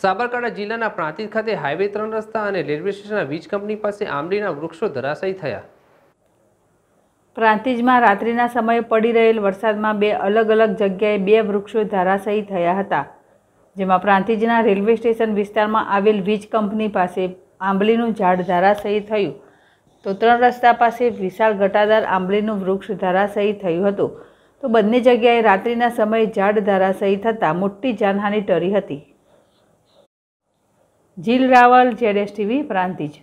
સાબરકાંઠા જિલ્લાના પ્રાંતિજ ખાતે હાઈવે ત્રણ રસ્તા અને રેલવે સ્ટેશનના વીજ કંપની પાસે આંબલીના વૃક્ષો ધરાશાયી થયા પ્રાંતિજમાં રાત્રિના સમયે પડી રહેલ વરસાદમાં બે અલગ અલગ જગ્યાએ બે વૃક્ષો ધરાશાયી થયા હતા જેમાં પ્રાંતિજના રેલવે સ્ટેશન વિસ્તારમાં આવેલ વીજ કંપની પાસે આંબલીનું ઝાડ ધરાશાયી થયું તો ત્રણ રસ્તા પાસે વિશાળ ઘટાદાર આંબલીનું વૃક્ષ ધરાશાયી થયું હતું તો બંને જગ્યાએ રાત્રિના સમયે ઝાડ ધરાશાયી થતાં મોટી જાનહાનિ ટરી હતી Jil Raval Z S TV Prantij